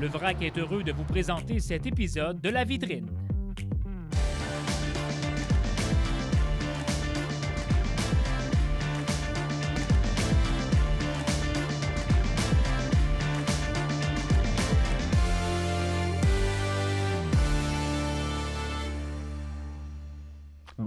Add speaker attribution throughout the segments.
Speaker 1: Le vrac est heureux de vous présenter cet épisode de La Vitrine.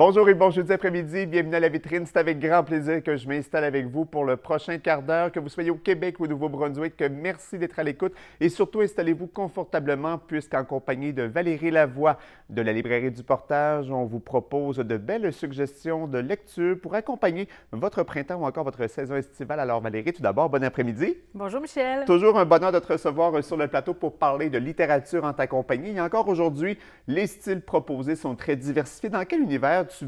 Speaker 1: Bonjour et bon jeudi après-midi, bienvenue à la vitrine. C'est avec grand plaisir que je m'installe avec vous pour le prochain quart d'heure, que vous soyez au Québec ou au Nouveau-Brunswick. Merci d'être à l'écoute et surtout installez-vous confortablement puisqu'en compagnie de Valérie Lavoie de la librairie du Portage, on vous propose de belles suggestions de lecture pour accompagner votre printemps ou encore votre saison estivale. Alors Valérie, tout d'abord, bon après-midi.
Speaker 2: Bonjour Michel.
Speaker 1: Toujours un bonheur de te recevoir sur le plateau pour parler de littérature en ta compagnie. Et encore aujourd'hui, les styles proposés sont très diversifiés. Dans quel univers tu,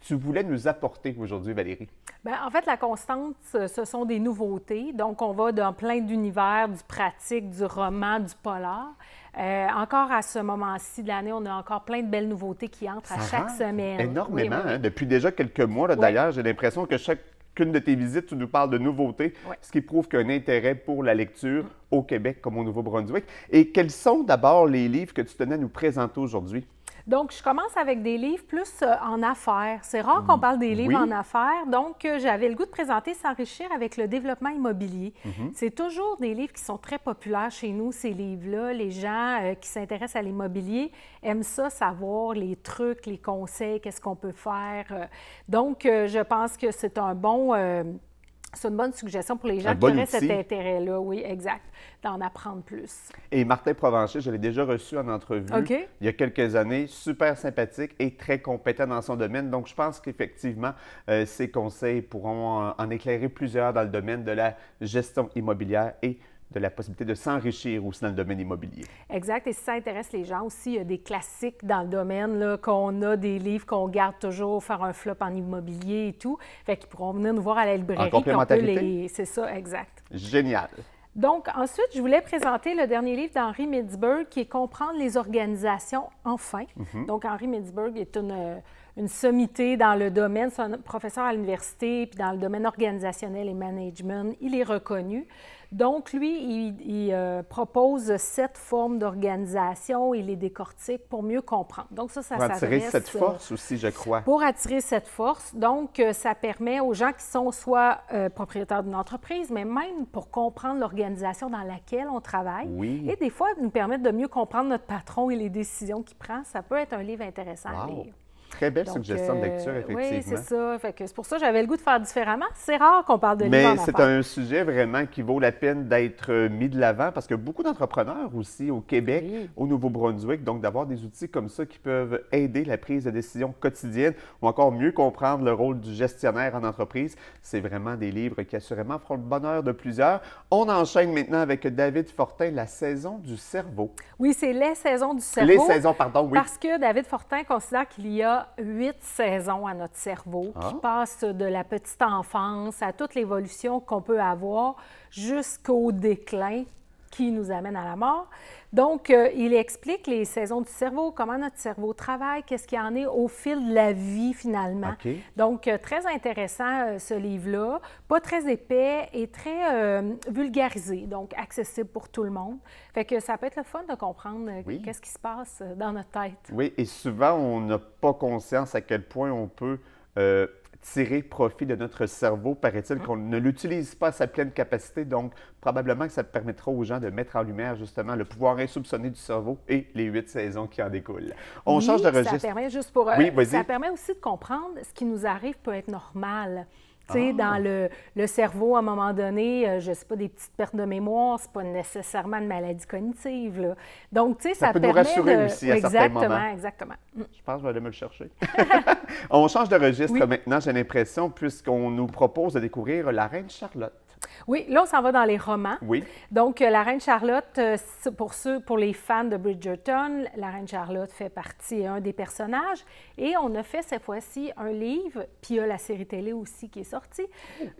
Speaker 1: tu voulais nous apporter aujourd'hui, Valérie?
Speaker 2: Ben, en fait, la constante, ce sont des nouveautés. Donc, on va dans plein d'univers, du pratique, du roman, du polar. Euh, encore à ce moment-ci de l'année, on a encore plein de belles nouveautés qui entrent à chaque semaine. Énormément, hein?
Speaker 1: depuis déjà quelques mois. D'ailleurs, j'ai l'impression que chacune de tes visites, tu nous parles de nouveautés, ce qui prouve qu'il y a un intérêt pour la lecture au Québec comme au Nouveau-Brunswick. Et quels sont d'abord les livres que tu tenais à nous présenter aujourd'hui?
Speaker 2: Donc, je commence avec des livres plus euh, en affaires. C'est rare qu'on mm-hmm. parle des livres en affaires. Donc, euh, j'avais le goût de présenter S'enrichir avec le développement immobilier. Mm-hmm. C'est toujours des livres qui sont très populaires chez nous, ces livres-là. Les gens euh, qui s'intéressent à l'immobilier aiment ça, savoir les trucs, les conseils, qu'est-ce qu'on peut faire. Donc, je pense que c'est un bon... C'est une bonne suggestion pour les gens qui bon auraient cet intérêt-là, oui, exact, d'en apprendre plus.
Speaker 1: Et Martin Provencher, je l'ai déjà reçu en entrevue il y a quelques années, super sympathique et très compétent dans son domaine. Donc, je pense qu'effectivement, euh, ses conseils pourront en, en éclairer plusieurs dans le domaine de la gestion immobilière et de la possibilité de s'enrichir aussi dans le domaine immobilier.
Speaker 2: Exact. Et si ça intéresse les gens aussi, il y a des classiques dans le domaine, qu'on a des livres qu'on garde toujours, faire un flop en immobilier et tout. Fait qu'ils pourront venir nous voir à la librairie. En complémentarité. C'est ça, exact. Génial. Donc, ensuite, je voulais présenter le dernier livre d'Henri Midsburg qui est Comprendre les organisations enfin. Mhm. Donc, Henri Midsburg est une euh, une sommité dans le domaine. C'est un professeur à l'université, puis dans le domaine organisationnel et management, il est reconnu. Donc, lui, il, euh, propose sept formes d'organisation, il les décortique pour mieux comprendre. Donc, ça, ça Pour attirer cette euh, force
Speaker 1: aussi, je crois. Pour
Speaker 2: attirer cette force. Donc, euh, ça permet aux gens qui sont soit propriétaires d'une entreprise, mais même pour comprendre l'organisation dans laquelle on travaille. Oui. Et des fois, nous permettre de mieux comprendre notre patron et les décisions qu'il prend. Ça peut être un livre intéressant à lire.
Speaker 1: Très belle suggestion de lecture, euh, effectivement. Oui, c'est
Speaker 2: ça. c'est pour ça que j'avais le goût de faire différemment. C'est rare qu'on parle de Mais c'est un
Speaker 1: sujet vraiment qui vaut la peine d'être euh, mis de l'avant parce que beaucoup d'entrepreneurs aussi au Québec, au Nouveau-Brunswick, donc d'avoir des outils comme ça qui peuvent aider la prise de décision quotidienne ou encore mieux comprendre le rôle du gestionnaire en entreprise, c'est vraiment des livres qui assurément feront le bonheur de plusieurs. On enchaîne maintenant avec David Fortin, la saison du cerveau.
Speaker 2: Oui, c'est les saisons du cerveau. Les saisons, pardon, oui. Parce que David Fortin considère qu'il y a huit saisons à notre cerveau qui ah. passent de la petite enfance à toute l'évolution qu'on peut avoir jusqu'au déclin qui nous amène à la mort. Donc, euh, il explique les saisons du cerveau, comment notre cerveau travaille, qu'est-ce qu'il en est au fil de la vie finalement. Donc, euh, très intéressant euh, ce livre-là, pas très épais et très vulgarisé, donc accessible pour tout le monde. Fait que ça peut être le fun de comprendre qu'est-ce qui se passe dans notre tête.
Speaker 1: Oui, et souvent, on n'a pas conscience à quel point on peut tirer profit de notre cerveau, paraît-il, hein? qu'on ne l'utilise pas à sa pleine capacité. Donc, probablement que ça permettra aux gens de mettre en lumière justement le pouvoir insoupçonné du cerveau et les huit saisons qui en découlent. On change de registre. Ça permet
Speaker 2: juste pour. Euh, oui, ça permet aussi de comprendre ce qui nous arrive peut être normal dans ah. le, cerveau, à un moment donné, euh, je ne sais pas, des petites pertes de mémoire, c'est pas nécessairement une maladie cognitive. Donc, tu sais, ça, peut nous rassurer aussi à exactement, Exactement, mm.
Speaker 1: Je pense que je vais aller me le chercher. on change de registre maintenant, j'ai l'impression, puisqu'on nous propose de découvrir la reine Charlotte.
Speaker 2: Oui, là, on s'en va dans les romans. Donc, euh, La Reine Charlotte, euh, pour ceux, pour les fans de Bridgerton, La Reine Charlotte fait partie, euh, un des personnages. Et on a fait cette fois-ci un livre, puis il y a la série télé aussi qui est sortie,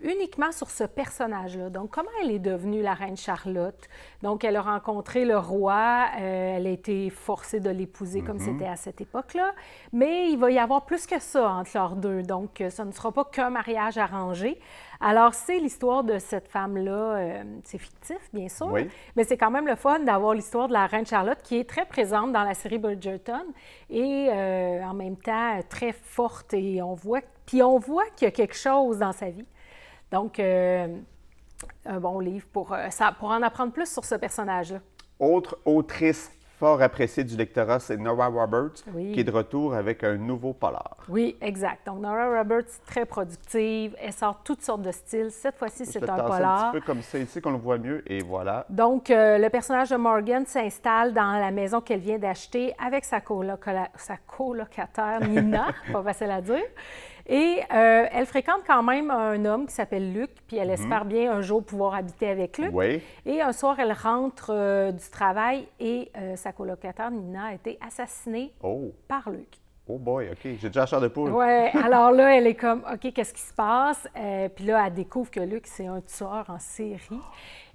Speaker 2: uniquement sur ce personnage-là. Donc, comment elle est devenue la Reine Charlotte? Donc, elle a rencontré le roi, elle a été forcée de l'épouser comme mhm. c'était à cette époque-là. Mais il va y avoir plus que ça entre leurs deux. Donc, ça ne sera pas qu'un mariage arrangé. Alors, c'est l'histoire de cette femme-là, euh, c'est fictif, bien sûr, mais c'est quand même le fun d'avoir l'histoire de la reine Charlotte qui est très présente dans la série Bridgerton et euh, en même temps très forte. Et on voit, puis on voit qu'il y a quelque chose dans sa vie. Donc, euh, un bon livre pour, ça, pour en apprendre plus sur ce personnage-là.
Speaker 1: Autre autrice fort apprécié du lectorat, c'est Nora Roberts, qui est de retour avec un nouveau polar.
Speaker 2: Oui, exact. Donc, Nora Roberts, très productive. Elle sort toutes sortes de styles. Cette fois-ci, c'est un polar. un peu
Speaker 1: comme ça ici qu'on le voit mieux, et voilà.
Speaker 2: Donc, euh, le personnage de Morgan s'installe dans la maison qu'elle vient d'acheter avec sa, sa colocataire Nina, pas facile à dire. Et euh, elle fréquente quand même un homme qui s'appelle Luc, puis elle mhm. espère bien un jour pouvoir habiter avec Luc. Oui. Et un soir, elle rentre euh, du travail et euh, sa colocataire, Nina, a été assassinée oh. par Luc.
Speaker 1: Oh boy, OK, j'ai déjà la de poule. Oui,
Speaker 2: alors là, elle est comme, OK, qu'est-ce qui se passe? puis là, elle découvre que Luc, c'est un tueur en série.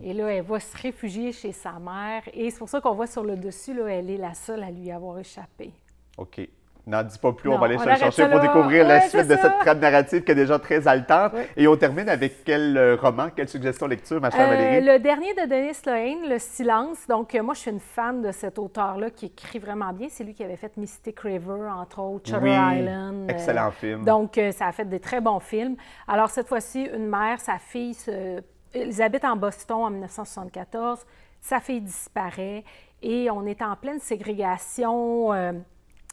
Speaker 2: Et là, elle va se réfugier chez sa mère. Et c'est pour ça qu'on voit sur le dessus, là, elle est la seule à lui avoir échappé.
Speaker 1: OK n'en dis pas plus, on va aller se chercher pour découvrir la suite de cette trame narrative qui est déjà très haletante. Et on termine avec quel euh, roman, quelle suggestion lecture, ma chère euh, Valérie?
Speaker 2: Le dernier de Denis Lehane, Le silence. Donc, euh, moi, je suis une fan de cet auteur-là qui écrit vraiment bien. C'est lui qui avait fait Mystic River, entre autres, Shutter Island. excellent film. Donc, ça a fait des très bons films. Alors, cette fois-ci, une mère, sa fille, ils habitent en Boston en 1974, sa fille disparaît et on est en pleine ségrégation...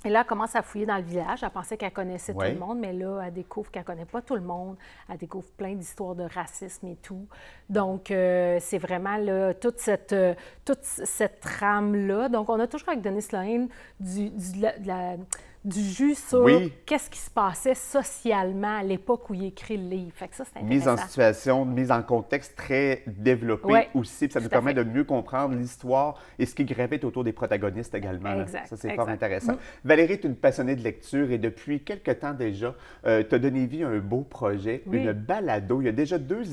Speaker 2: Et là, elle commence à fouiller dans le village. Elle pensait qu'elle connaissait tout le monde, mais là, elle découvre qu'elle ne connaît pas tout le monde. Elle découvre plein d'histoires de racisme et tout. Donc, euh, c'est vraiment toute cette, euh, toute cette trame-là. Donc, on a toujours avec Denise Lane du, de la du jus sur qu'est-ce qui se passait socialement à l'époque où il écrit le livre. ça, c'est mise en
Speaker 1: situation, mise en contexte très développée aussi. ça nous permet de mieux comprendre l'histoire et ce qui gravite autour des protagonistes également. ça, c'est fort intéressant. Mm. Valérie, est une passionnée de lecture et depuis quelque temps déjà, euh, tu as donné vie à un beau projet, une balado. Il y a déjà deux,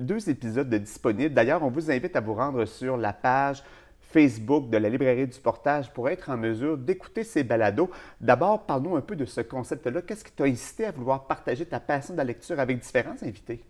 Speaker 1: deux épisodes de disponibles. D'ailleurs, on vous invite à vous rendre sur la page Facebook de la librairie du portage pour être en mesure d'écouter ces balados. D'abord, parlons un peu de ce concept-là. Qu'est-ce qui t'a incité à vouloir partager ta passion de la lecture avec différents invités?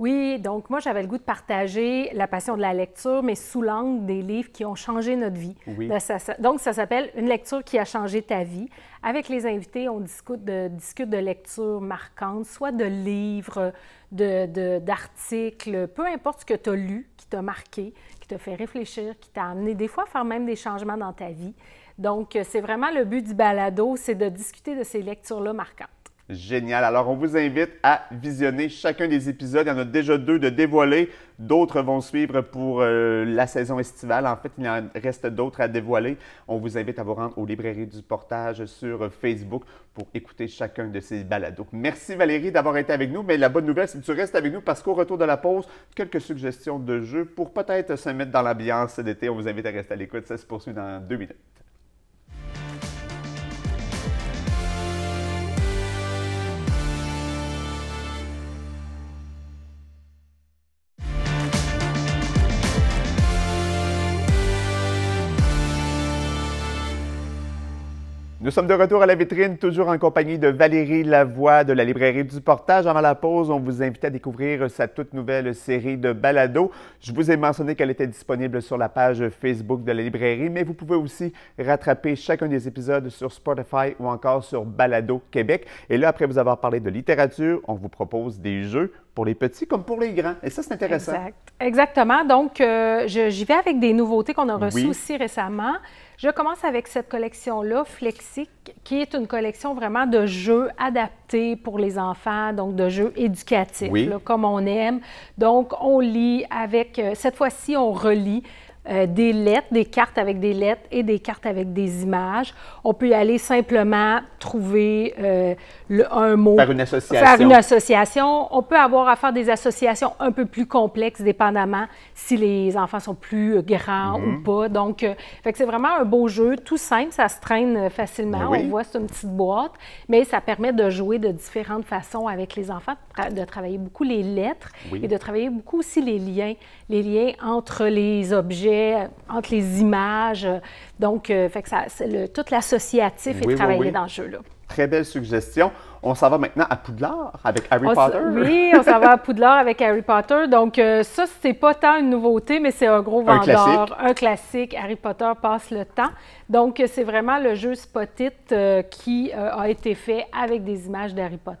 Speaker 2: Oui, donc moi j'avais le goût de partager la passion de la lecture, mais sous l'angle des livres qui ont changé notre vie. Ben, donc ça, s'appelle Une lecture qui a changé ta vie. Avec les invités, on discute de, discute de lectures marquantes, soit de livres, d'articles, de, peu importe ce que tu as lu, qui t'a marqué, t'a fait réfléchir, qui t'a amené des fois à faire même des changements dans ta vie. Donc, euh, c'est vraiment le but du balado, c'est de discuter de ces lectures-là marquantes.
Speaker 1: Génial. Alors, on vous invite à visionner chacun des épisodes. Il y en a déjà deux de dévoilés. D'autres vont suivre pour euh, la saison estivale. En fait, il en reste d'autres à dévoiler. On vous invite à vous rendre aux librairies du portage sur Facebook pour écouter chacun de ces balados. Merci Valérie d'avoir été avec nous. Mais la bonne nouvelle, c'est que tu restes avec nous parce qu'au retour de la pause, quelques suggestions de jeux pour peut-être se mettre dans l'ambiance d'été. On vous invite à rester à l'écoute. Ça se poursuit dans deux minutes. Nous sommes de retour à la vitrine, toujours en compagnie de Valérie Lavoie de la librairie du Portage. Avant la pause, on vous invite à découvrir sa toute nouvelle série de balados. Je vous ai mentionné qu'elle était disponible sur la page Facebook de la librairie, mais vous pouvez aussi rattraper chacun des épisodes sur Spotify ou encore sur Balado Québec. Et là, après vous avoir parlé de littérature, on vous propose des jeux pour les petits comme pour les grands. Et ça, c'est intéressant. Exact.
Speaker 2: Exactement. Donc, euh, j'y vais avec des nouveautés qu'on a reçues aussi récemment. Je commence avec cette collection-là, Flexic, qui est une collection vraiment de jeux adaptés pour les enfants, donc de jeux éducatifs, comme on aime. Donc, on lit avec, euh, cette fois-ci, on relit euh, des lettres, des cartes avec des lettres et des cartes avec des images. On peut y aller simplement trouver euh, un mot. Faire une association. On peut avoir à faire des associations un peu plus complexes, dépendamment si les enfants sont plus euh, grands ou mhm. pas. Donc, c'est vraiment un beau jeu, tout simple, ça se traîne facilement. Ben On voit, c'est une petite boîte, mais ça permet de jouer de différentes façons avec les enfants, de, travailler beaucoup les lettres et de travailler beaucoup aussi les liens les liens entre les objets, entre les images. Donc, euh, ça, tout l'associatif est travaillé dans ce jeu-là.
Speaker 1: Très belle suggestion on s'en va maintenant à Poudlard avec Harry Potter. Oui, on
Speaker 2: s'en va à Poudlard avec Harry Potter. Donc, ça, euh, ça, c'est pas tant une nouveauté, mais c'est un gros vendeur. Un classique. un classique. Harry Potter passe le temps. Donc, euh, c'est vraiment le jeu Spot It euh, qui a été fait avec des images d'Harry Potter.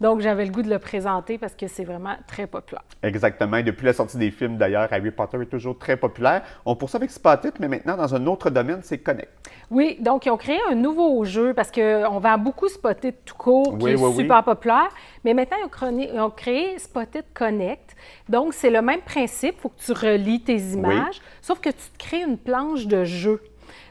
Speaker 2: Donc, j'avais le goût de le présenter parce que c'est vraiment très
Speaker 1: populaire. Exactement. depuis la sortie des films, d'ailleurs, Harry Potter est toujours très populaire. On poursuit avec Spotit, mais maintenant, dans un autre domaine, c'est Connect.
Speaker 2: Oui, donc, ils ont créé un nouveau jeu parce qu'on vend beaucoup Spot It tout court qui est super populaire. Mais maintenant, ils ont, créé Spotted Connect. Donc, c'est le même principe. Il faut que tu relis tes images, sauf que tu te crées une planche de jeu.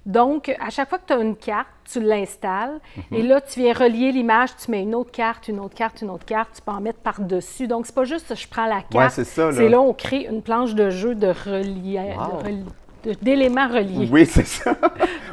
Speaker 2: Donc, à chaque fois que tu as une carte, tu l'installes mhm. et là, tu viens relier l'image, tu mets une autre carte, une autre carte, une autre carte, tu peux en mettre par-dessus. Donc, c'est pas juste je prends la carte, c'est là. on crée une planche de jeu de De relier d'éléments reliés. Oui,
Speaker 1: c'est ça.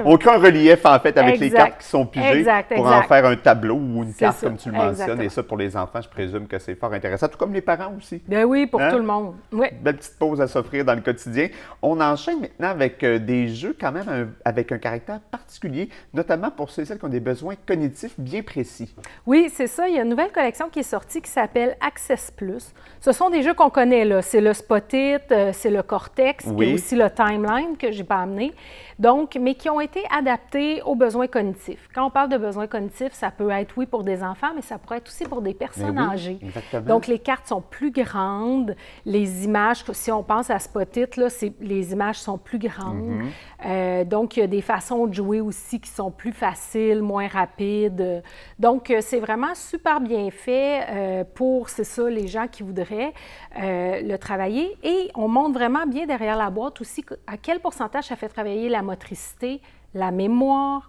Speaker 1: On relief, en fait, avec les cartes qui sont pigées pour en faire un tableau ou une carte, comme tu le mentionnes. Et ça, pour les enfants, je présume que c'est fort intéressant, tout comme les parents aussi. Ben oui, pour hein? tout le monde. Oui. Belle petite pause à s'offrir dans le quotidien. On enchaîne maintenant avec euh, des jeux quand même avec un caractère particulier, notamment pour ceux et celles qui ont des besoins cognitifs bien précis.
Speaker 2: Oui, c'est ça. Il y a une nouvelle collection qui est sortie qui s'appelle Access Plus. Ce sont des jeux qu'on connaît, là. C'est le Spotit, euh, c'est le Cortex, et aussi le Timeline même que j'ai pas amené, donc, mais qui ont été adaptés aux besoins cognitifs. Quand on parle de besoins cognitifs, ça peut être oui pour des enfants, mais ça pourrait être aussi pour des ben personnes âgées. Donc, les cartes sont plus grandes, les images, si on pense à Spotit, là, les images sont plus grandes. Mhm. Euh, donc, il y a des façons de jouer aussi qui sont plus faciles, moins rapides. Donc, euh, c'est vraiment super bien fait euh, pour, c'est ça, les gens qui voudraient le travailler. Et on montre vraiment bien derrière la boîte aussi à quel pourcentage a fait travailler la motricité la mémoire.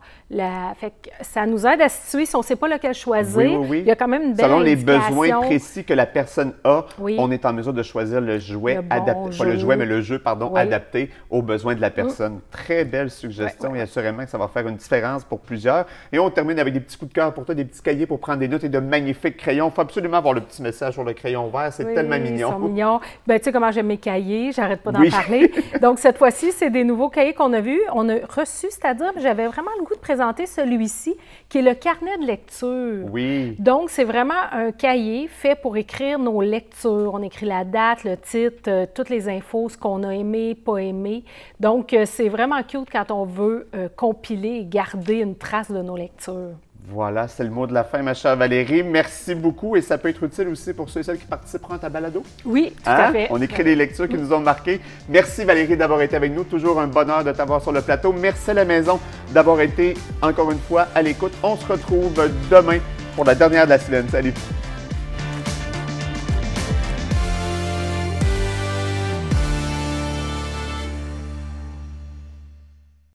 Speaker 2: ça nous aide à situer si on ne sait pas lequel choisir. Il y a quand même une belle Selon les besoins précis
Speaker 1: que la personne a, on est en mesure de choisir le jouet adapté. le jouet, mais le jeu, pardon, adapté aux besoins de la mm. personne. Très belle suggestion et assurément que ça va faire une différence pour plusieurs. Et on termine avec des petits coups de cœur pour toi, des petits cahiers pour prendre des notes et de magnifiques crayons. Il faut absolument avoir le petit message sur le crayon vert. C'est tellement mignon.
Speaker 2: c'est Ben, tu sais comment j'aime mes cahiers, j'arrête pas d'en parler. Donc, cette fois-ci, c'est des nouveaux cahiers qu'on a vus. On a reçu cette à dire, j'avais vraiment le goût de présenter celui-ci, qui est le carnet de lecture. Oui. Donc, c'est vraiment un cahier fait pour écrire nos lectures. On écrit la date, le titre, euh, toutes les infos, ce qu'on a aimé, pas aimé. Donc, euh, c'est vraiment cute quand on veut euh, compiler et garder une trace de nos lectures.
Speaker 1: Voilà, c'est le mot de la fin, ma chère Valérie. Merci beaucoup et ça peut être utile aussi pour ceux et celles qui participeront à ta balado.
Speaker 2: Oui, tout à hein? fait. On écrit des lectures
Speaker 1: qui nous ont marquées. Merci Valérie d'avoir été avec nous. Toujours un bonheur de t'avoir sur le plateau. Merci à la maison d'avoir été encore une fois à l'écoute. On se retrouve demain pour la dernière de la semaine. Salut.